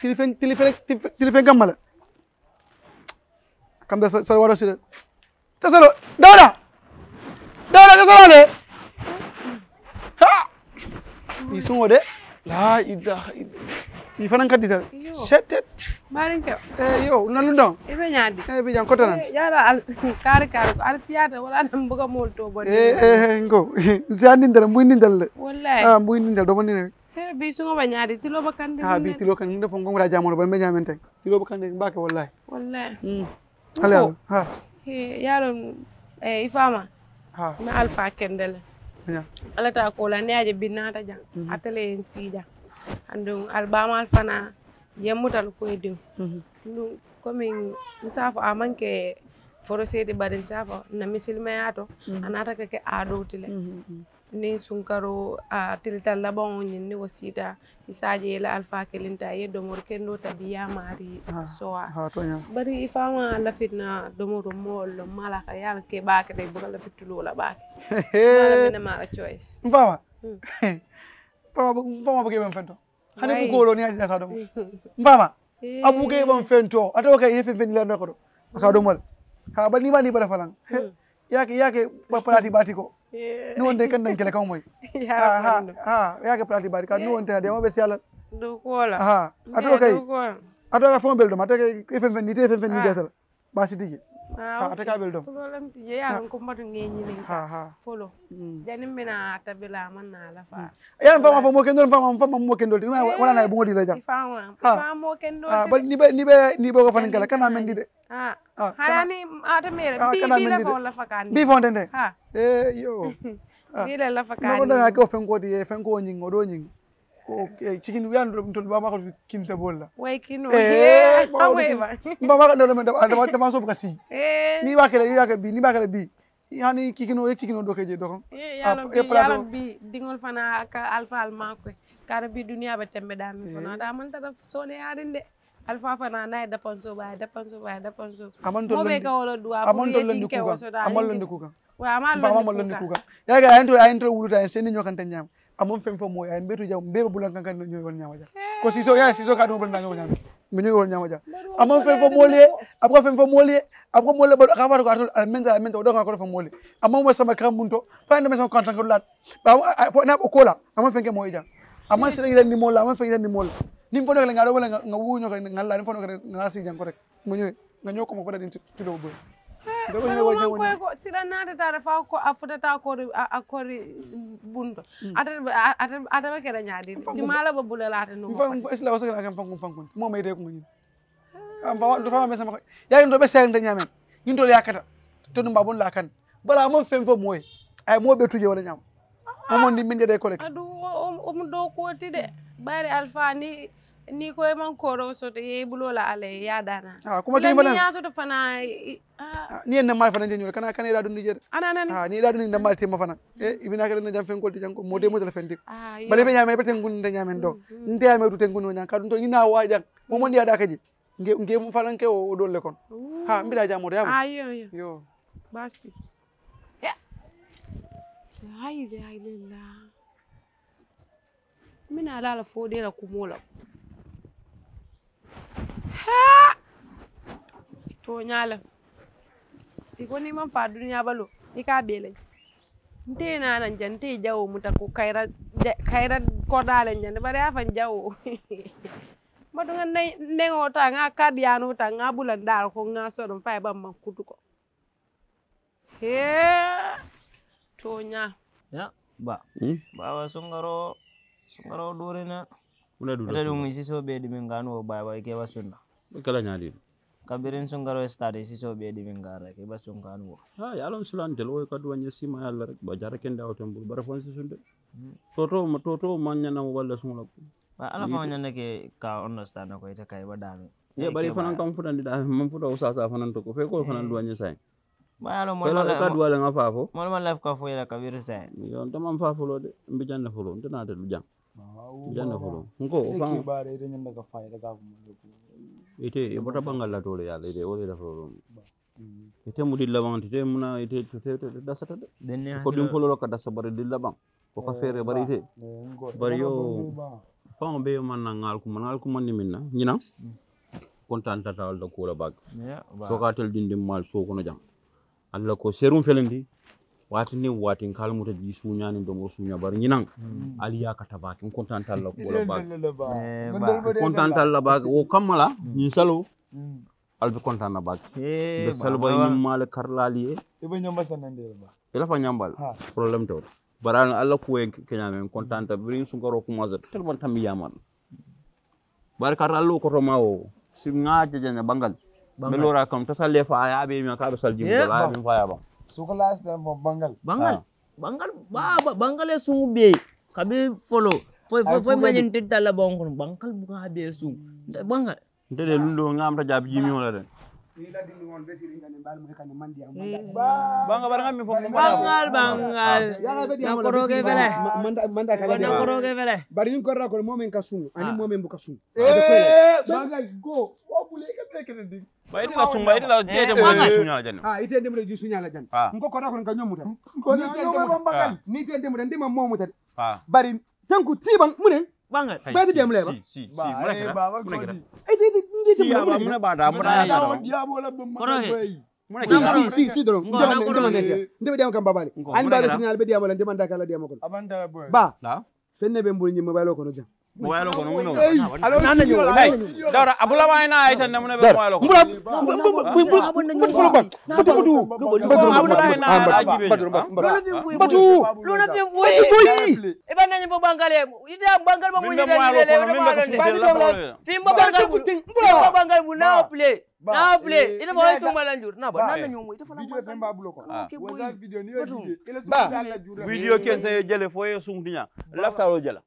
kilifen kilifen kilifen kammala kam da sar waro sire ta saro dauda dauda ta saro ne ha i sun wode la ilaha illallah i fanan kadita shetet eh, na lu don e be nyaadi e eh, be jang ko eh, al tiyata wala buga molto bon eh eh ngo si andindal muy nindal wallahi ah Eh, bisungo ba ñaari tilo ba bi tilo kandi defo ngomra jamono ba me ñamen tan tilo ba kandi ah, mbake wallahi wallahi hmm ala ha yaro e eh, ifama ha na alfa kendele ala ta ko la neaje binata jang mhm. atele en sija fana yemmutal koye diw ɗum komin safo a manque forosede ɓaɗen safo na misilmaya to a nataka ke aɗowtile nin sunkaro a tilital labaŋo ñiŋ ni wo siita i la alfa kelinta ye mor kendo tabiya maari sowa bari i faama lafitna do mor mol mala ka yal ke ke de buka lafituloo la baake mala mala choice mbawa mbawa hmm. buke ben fento hani bu golo ni ajina sa hmm. domo mbama abuke ban fento ato ka ye fen fen la ndakoro ka domol ka bani bani bara falang hmm. yake yake ba parati batiko Nu wonde kan nan kele kan moy ha ha ha ya ke plati bari ka nu wonde de mo be siala du kola ha ato kay ato ga fon bel do mate ke fen fen ni te fen fen ni de tal ba sitiji ha te ka bel dum problem ti ye an ko matu ngenyi ni ha ha folo jani mena ta bela man na la fa ya fa ma fa mo kendol fa ma fa ma mo kendol ti wala na bu ngodi la jam fa ma fa mo kendol ha ba ni be ni be ni be ko fa ngala kana men di de ha ha ni ata mere bi bi la fa la fa kan bi fo ndende ha eh yo ni la la fa kan no da ga ko fen ko di fen ko nyin do nyin cikin wiyan to ba ma ko kinta eh ba ma da da da ma so ka si ni ba ka ni ba ka bi ni ba ka bi yani kikino e kikino do keje do kon e yalo bi dingol fana ka alfa al mako kare bi duniya be tembe da mi fana da fana na da panso ba da panso ba da panso amon to be ka wolo duwa amon to lendi kuka amon lendi kuka wa amon lendi kuka ya ga intro, intro wuluta en sen ni nyokan tan amon fɛn fɛn mɔgɔ a ye n bɛ to ja n bɛɛ bɛ bolo kan ka ɲɔgɔn ɲɔgɔn ɲama ja ko siso y'a ye siso ka dɔn bolo ɲɔgɔn ɲama mɛ ɲɔgɔn ɲama ja a ma fɛn fɔ mɔli ye a bɛ ka fɛn fɔ mɔli ye a bɛ ka mɔli balo a ka fɔ a tɔ a mɛnta a mɛnta o dɔw kan ka kɔrɔ fɔ mɔli a ma mɔ sama kan mun tɔ f'a ye dɛmɛ sɔn kan tan kalo la a fɔ n'a ko la a ma fɛn kɛ mɔgɔ ye ja a ma sɛnɛ yɛrɛ ni mɔli la a ma fɛn yɛrɛ ni mɔli ni fɔ ne kɛra nka a dɔw wɛrɛ nka wu ɲɔgɔn nka la ni fɔ ne kɛra nka si jan kɔrɔ nka ɲɔ kɔmɔ kɔrɔ de ti dɔw bolo wona koye ko siɗannade tare faw ko a fotata kori a kori bunto ataɓa keɗa ñaadiri ɗimalaba bulalate noisla o sagana kam fankum fankude moma yide ko goñin do fama ɓe sama yayin ɗo ɓe serente ñamen yin tol yakkata tonu mba bon lakan bala moon fen fof moye ay mo ɓettuje wona ñaama omon ndi min jede kolek aɗum omo dow kooti de ɓaari alpha ni ni ko e man koro te ye bulo la ale e ya dana ah kuma tin ni ya so soto fana e, ah. Ah, ni en mal fana jenyo kana kana idadu nijer ana nani ha ni idadu ah, ni ndama eh, te ma fana e ibina kala jam fen kolti janko mode mo telefen dik bale be nyame beten gun de nyame do nde yame du ten gun nyan kadun to ina waja mo mon ndiya da kaji nge nge mo fana ke o dolle kon ha mbida jam mo ya ayo yo yo basti ya la ilaha illallah mina lala fodela kumola to nyalam iko ni man fa duniya balo ika belai nte na nan jan jawo muta ko kaira kaira ko dalen jan bare afan jawo madunga ne ne ngota nga kadiano ta nga bulan dal ko nga sodon fay bam man he tonya ya ba hmm? Ba bawa sungaro sungaro durina Ula dulu. Ita dungu isi so be di minganu ba ba ke wasunna kala nyalin kabirin sun garo stade si so be dimin gara ke ba sun wo ha ya lon sulan del o ka duwanya si ma yalla rek ba jara ken da tan bul si sun toto ma toto ma nyana wala sun la ba ala gitu. fa nyana ke ka understand ko ita kay ya, ba dami ye bari fanan kam di da man fu do sa nan to ko fe ko nan eh. duwanya sai ba ya lon mo la ka duwala nga fo mo ma life ka fo ya kabir sai yo to man fo lo de mbi janna fo lo ndana de lu jang janna fo lo ngo fa ba re de nyanda ka fa ya ga mo ite yobota bangalla tole yaala ite woleta fo ɗum ite mu dilla ɓan tite muna ite tete dasata de ko ɗum fololo ka dasa bara dilla ɓan koka feere eh, bara ite eh, bara yo faŋo be manna ŋaal kuma ŋaal kumanni min na ñina contantata alla kuwola baake tel dindim maal soo kono jam alla ko serum felendi watini watin kalmu ta ji sunya ne don sunya bar yinan aliya ka ta bakin kontan talla ko la ba kontan talla ba o kammala yin salo albi kontan na ba be salo ba yin mal karlali e be nyamba sanan de ba ila fa nyambal problem to baran alla ko en kenya men kontan ta brin sun garo kuma zat tel ban tam yamal bar kar allo ko to mawo sim ngaje jene bangal belora kam ta ayabe mi ka be salji ngol ayabe fa yaba sukala bangal bangal ah. bangal baba bangal ya sungu ya be hmm. kami follow foy foy foy mañen teddalla bonkon bangal buka ya sung bangal ndede lundo ngamta jab jimi wala den bangal bar ngam mi fo bangal bangal yanko roge vele manda manda kala de yanko roge vele bari ngi korra ko momen kasungu ani ah. momen bu kasungu eh, bangal go bayti la itu bayti la je de mwana sunya la jan ah ite de mure ju sunya la jan ngo ko rakon ka nyomu si, ko ni ite de mo bangal ni ite de mure de mo momu tan bari tanku tiban munen bangal bayti de mure ba si si mure kira mure kira ite de ni de mure mure ba da Si si si eh, dia bola bum si si si doro ndema ndema ndema ndema kan babale dia ba be signal be diamala ndema ndakala diamako abanda ba senne be mburi nyima ba lo kono moyalo ko no no nan nañu lay dara abula way na ay tan na mo be moyalo ko batu batu batu luna fi boy e ban nañu bo bangale ida ba mu ñu den lele fi mo bangal bu ting mo bangal bu na play na play ida mo way suma lanjur na ba nan nañu mo ita fa na ba video video ken sa jele fo ye sung dinya laftalo jela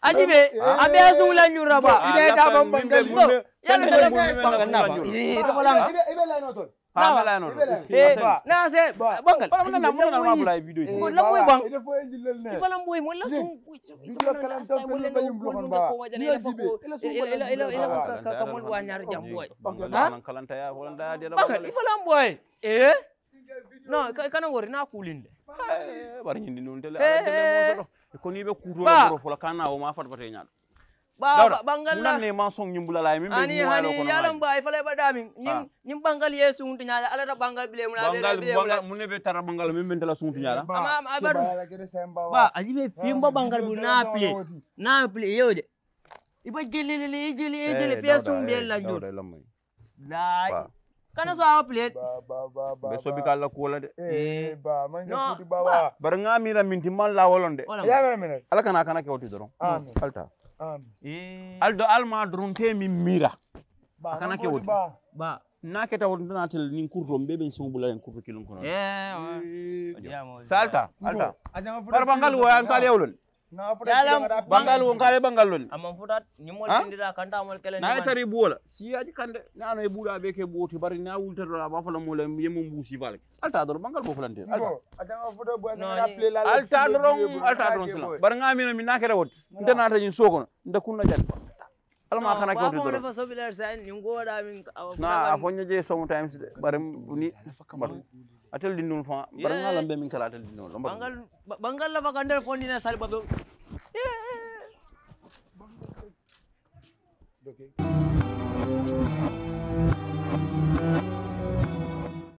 ajibe abe azungula nyura ba ide da ban ban ga go ya da da ban ga na ba eh to kolan ibe ibe la no ton na ma la no eh na se ban ga ban na mo na ma bula video ko la moy ban ide fo enji lel ne falan boy mo la so video kalam so so le yum blon ba ni ajibe ila ila ila ka ka mo wa nyar jam boy ha kalan ta ya holan da ya da ban falan boy eh no kana wori na kulinde bari nyindi non tele ala tele mo so ko ni be kurro fo la kana o ma fat bate nyaal ba bangal na ne ma song nyumbula la mi be ni hani yalam ba ay fale ba dami nyim nyim bangal yesu huntu nyaala ala da bangal bile mu na bangal bangal mu ne be tara bangal mi men ndala suntu nyaala ama abaru ba aji be fimba bangal bu na pile na pile yode iba jelele jelele jelele eh, fiya sum eh, be la jor la kana so awa plate be bi kala kola de eh, eh ba man ga kudi ba wa bar nga mi la minti man la wolon de ya mera mera ala kana kana ke woti doro amin hmm, alta amin eh aldo alma drun te mi mira ba kana ke woti ba na keta won na tel nin kurdo be so sun bulayen kurto kilon kono eh, eh. ya mo salta alta par bangal wo an kala yawlon na fuda ya ngada bangal won kale bangal lol amma fuda nyimol tindira kanta amol kele na tari bola si yaji kande no e buda ke boti bari na wulta do ba fala mo lem alta do bangal bo alta ata alta do alta do sala bar ngami no mi nakere wot ndana ta nyin sokono ndakunna jani alma kana ko to na so bilar sai ni ngoda min sometimes bari ni ya, ya, atel din dun fa baranga lambe min kala atel din dun bangal bangal la bagandal fondi na sal babe Okay.